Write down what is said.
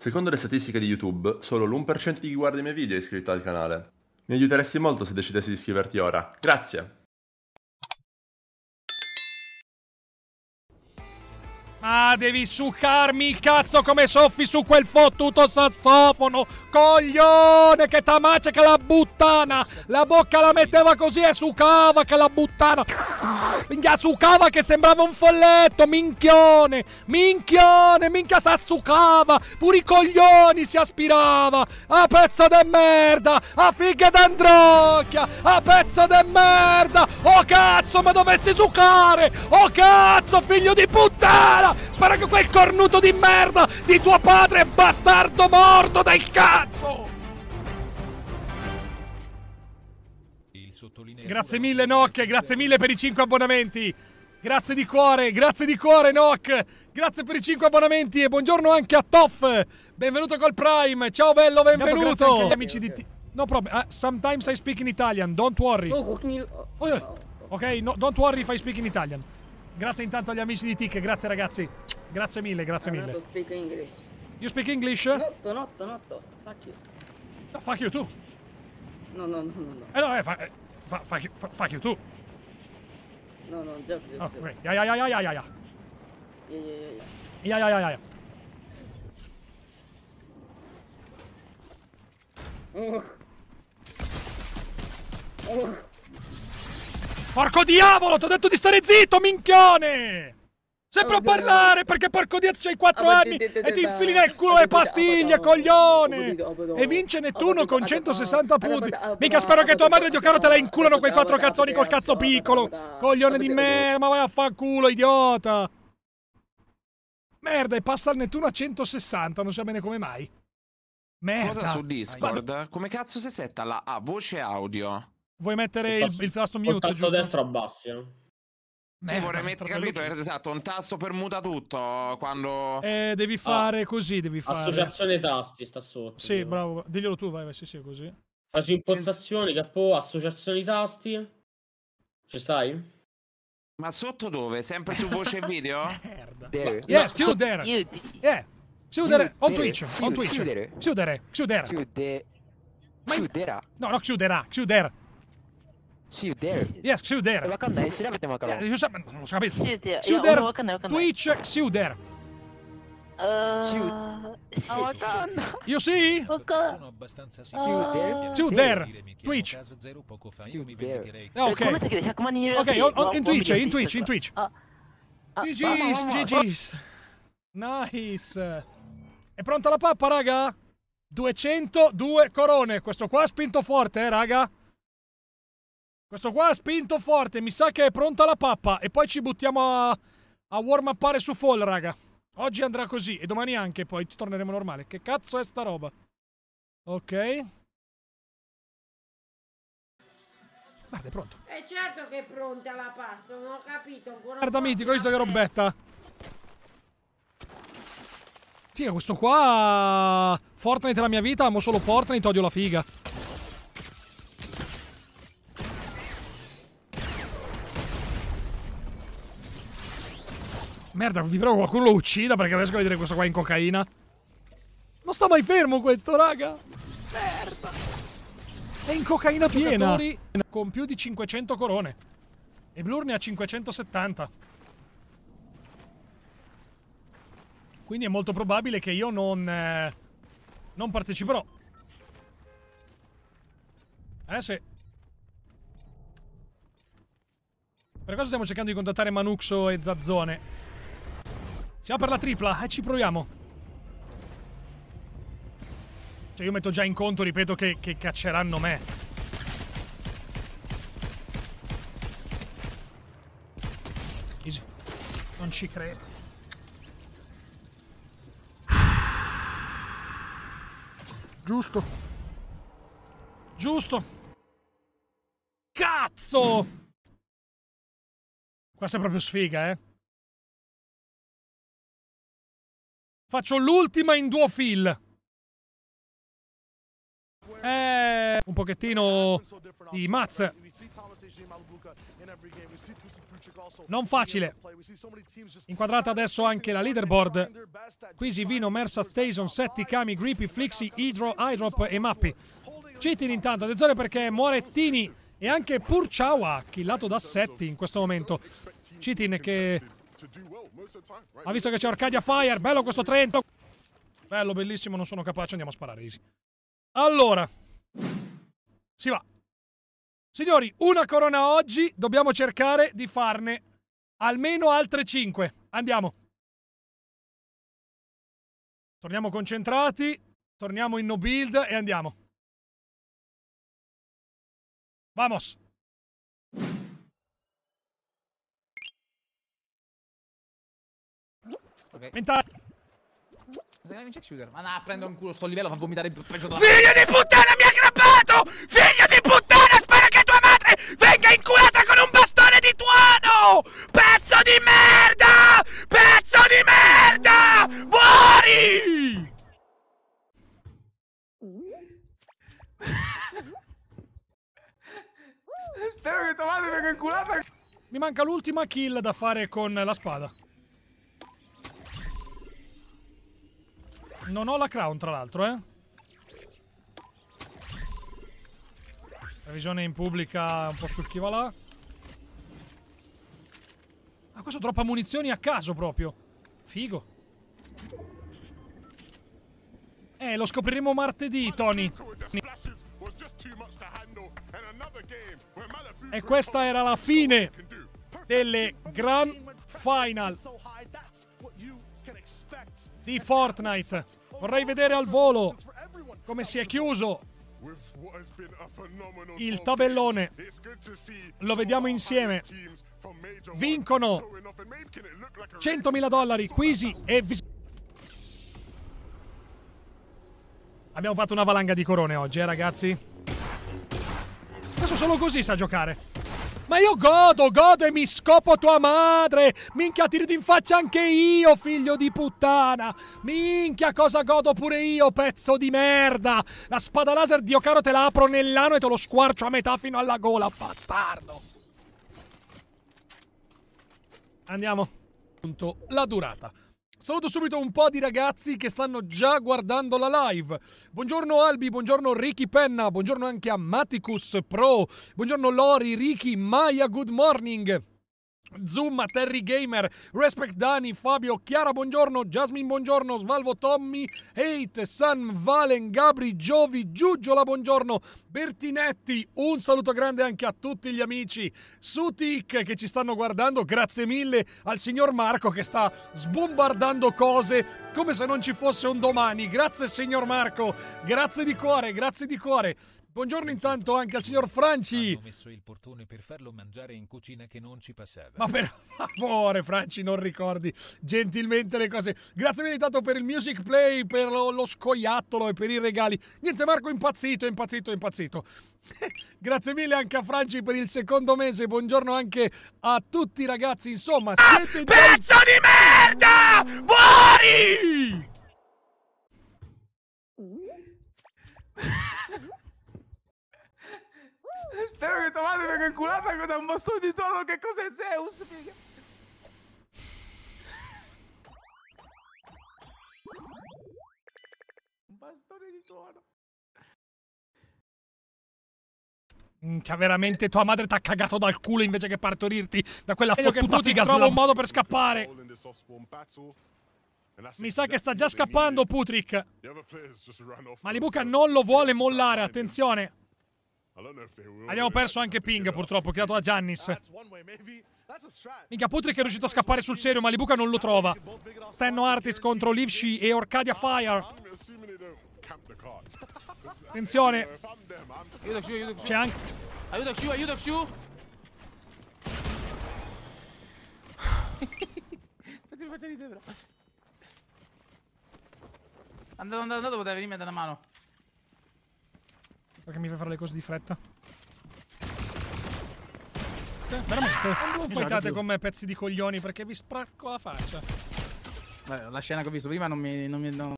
Secondo le statistiche di YouTube, solo l'1% di chi guarda i miei video è iscritto al canale. Mi aiuteresti molto se decidessi di iscriverti ora. Grazie! Ma devi succarmi il cazzo come soffi su quel fottuto sassofono! Coglione che tamace che la buttana! La bocca la metteva così e sucava che la buttana! Minchia sucava che sembrava un folletto, minchione, minchione, minchia sassucava, pure i coglioni si aspirava, a pezzo de merda, a fighe d'androcchia, a pezzo de merda, oh cazzo ma dovessi sucare, oh cazzo figlio di puttana, spero che quel cornuto di merda di tuo padre bastardo morto del cazzo! Grazie mille Noc, grazie mille per i 5 abbonamenti. Grazie di cuore, grazie di cuore Noc. Grazie per i 5 abbonamenti e buongiorno anche a Toff. Benvenuto col Prime. Ciao bello, benvenuto. Anche amici di T- No problem. Uh, sometimes I speak in Italian, don't worry. Ok, no, don't worry if I speak in Italian. Grazie intanto agli amici di TIC, grazie ragazzi. Grazie mille, grazie mille. You speak English? Notto, notto, notto. Fuck you. No, fuck you tu. No, no, no, no. no. Eh no, eh, fa, eh, fa, fa, fa, fuck you tu. No, no, già, joke, oh, joke. Ya, ya, ya, yeah, ya, ya. Ya, Yeah, yeah, yeah, yeah. Yeah, Porco diavolo, ti ho detto di stare zitto, minchione! a ah, parlare perché porco dietro c'hai 4 ah, anni e ti infili nel culo le pastiglie, coglione! E vince ah, Nettuno con 160 punti. Mica spero che tua madre di Ocaro te la inculano quei quattro cazzoni col cazzo piccolo. Coglione di merda, ma vai a fanculo, idiota! Merda, e passa il Nettuno a 160, non so bene come mai. Merda. Cosa su Discord? Come cazzo si setta la ah, voce audio? Vuoi mettere il, il, il tasto mute? Il tasto destro abbassi, eh? Merda, sì, vorrei mettere, capito, luce. esatto, un tasto permuta tutto quando... Eh, devi ah. fare ah. così, devi fare... Associazione tasti sta sotto. Sì, però. bravo, diglielo tu, vai, vai, sì, sì, così. Faccio impostazioni, Senza... capo, associazioni tasti. Ci stai? Ma sotto dove? Sempre su voce e video? Merda. Yes, chiudere. Yeah. Chiudere. On Twitch. On Twitch. Chiudere. Chiudere. Chiudere. Chiudere. Chiuderà. No, no, chiuderà. Chiuderà. See you there. Yes, see you there. Wakanda, si läpi tema kala. Just, ma non ho capito. See you there. See you there. Wakanda, Wakanda. Twitch, see you there. Uh, see you. Oh, Wakanda. You see? Wakanda. Oh, Sono abbastanza sicuro. See you there. See you there. Twitch. Caso zero poco fa io mi vendicherei. Eh, ok. Come si chiede 100 mani in Ok, on, on, oh, in Twitch, in Twitch, in Twitch. GG's, GG's. Nice. È pronta la pappa, raga? 202 corone. Questo qua ha spinto forte, eh, raga. Questo qua ha spinto forte, mi sa che è pronta la pappa. E poi ci buttiamo a, a warm upare su fall, raga. Oggi andrà così e domani anche, poi torneremo normale. Che cazzo è sta roba? Ok. Guarda, è pronto. E certo che è pronta la pappa, non ho capito ancora. Guarda mitico, visto che robetta. Figa, questo qua... Fortnite è la mia vita, amo solo Fortnite, odio la figa. Merda, vi prego qualcuno lo uccida perché riesco a vedere questo qua in cocaina. Non sta mai fermo questo, raga. Merda. È in cocaina piena. Con più di 500 corone. E Blur ne ha 570. Quindi è molto probabile che io non... Eh, non parteciperò. Eh sì. Per questo stiamo cercando di contattare Manuxo e Zazzone. Siamo per la tripla e eh, ci proviamo. Cioè io metto già in conto, ripeto, che, che cacceranno me. Easy. Non ci credo. Giusto. Giusto. Cazzo! Questa è proprio sfiga, eh. Faccio l'ultima in duo fill. Eh, un pochettino di Mats. Non facile. Inquadrata adesso anche la leaderboard. Quisi, Vino, Mersa, Stason, Setti, Kami, Grippy, Flixi, Hydro, Hydrop e Mappi. Citin intanto, attenzione perché muore Tini e anche Purciaua, killato da Setti in questo momento. Citin che ha visto che c'è Arcadia Fire. Bello questo Trento. Bello, bellissimo. Non sono capace. Andiamo a sparare, easy. Allora. Si va. Signori, una corona oggi. Dobbiamo cercare di farne almeno altre 5. Andiamo. Torniamo concentrati. Torniamo in no build e andiamo. Vamos. Ok. Mentale. Cosa vince shooter? Ma no, prendo un culo sto livello, fa vomitare il peggio della... Figlio di puttana, mi ha aggrappato! Figlio di puttana, spero che tua madre venga inculata con un bastone di tuono! Pezzo di merda! Pezzo di merda! Muori! spero che tua madre venga inculata... Mi manca l'ultima kill da fare con la spada. Non ho la crown, tra l'altro, eh. La visione in pubblica un po' sul chi va là. Ah, questo troppa munizioni a caso proprio. Figo. Eh, lo scopriremo martedì, Tony. E questa era la fine delle Grand Final di Fortnite. Vorrei vedere al volo come si è chiuso il tabellone. Lo vediamo insieme. Vincono 100.000 dollari Quisi e Vis- Abbiamo fatto una valanga di corone oggi, eh ragazzi. Adesso solo così sa giocare. Ma io godo, godo e mi scopo tua madre! Minchia, tirati in faccia anche io, figlio di puttana! Minchia, cosa godo pure io, pezzo di merda! La spada laser, Dio caro, te la apro nell'ano e te lo squarcio a metà fino alla gola, bastardo! Andiamo. Punto. La durata. Saluto subito un po' di ragazzi che stanno già guardando la live. Buongiorno Albi, buongiorno Ricky Penna, buongiorno anche a Maticus Pro, buongiorno Lori, Ricky, Maya, good morning. Zumma, Terry Gamer, Respect Dani, Fabio, Chiara Buongiorno, Jasmine Buongiorno, Svalvo Tommy, Hate, San Valen, Gabri, Giovi, Giugiola, Buongiorno, Bertinetti, un saluto grande anche a tutti gli amici su TIC che ci stanno guardando, grazie mille al signor Marco che sta sbombardando cose come se non ci fosse un domani, grazie signor Marco, grazie di cuore, grazie di cuore. Buongiorno intanto anche al signor Franci. Ho messo il portone per farlo mangiare in cucina che non ci passava. Ma per favore, Franci, non ricordi gentilmente le cose. Grazie mille intanto per il music play, per lo, lo scoiattolo e per i regali. Niente, Marco impazzito, impazzito, impazzito. Grazie mille anche a Franci per il secondo mese. Buongiorno anche a tutti i ragazzi. Insomma, siete ah, dei... pezzo di merda! Muori! Spero che tua madre venga inculata da un bastone di tono. che cos'è Zeus, figa. Un bastone di tono. Minchia, veramente tua madre t'ha cagato dal culo invece che partorirti da quella Io fottuta figa slab. Trovo un modo per scappare. Mi sa che sta già scappando Putrik. Malibuka non lo vuole mollare, attenzione. Abbiamo perso anche Ping purtroppo, che dato a Giannis. Minchia, Putri che è riuscito a scappare sul serio, ma Libuca non lo trova. Stanno Artis contro Livshi e Orcadia Fire. Attenzione. Aiuto Q, aiuto Q. C'è anche... Aiuto Q, aiuto Q. Andate, andate, potete venirmi a dare una mano. Perché mi fai fare le cose di fretta? Eh, veramente? Non ah, fightate con me pezzi di coglioni perché vi spracco la faccia. Vabbè, la scena che ho visto prima non mi... Non mi non...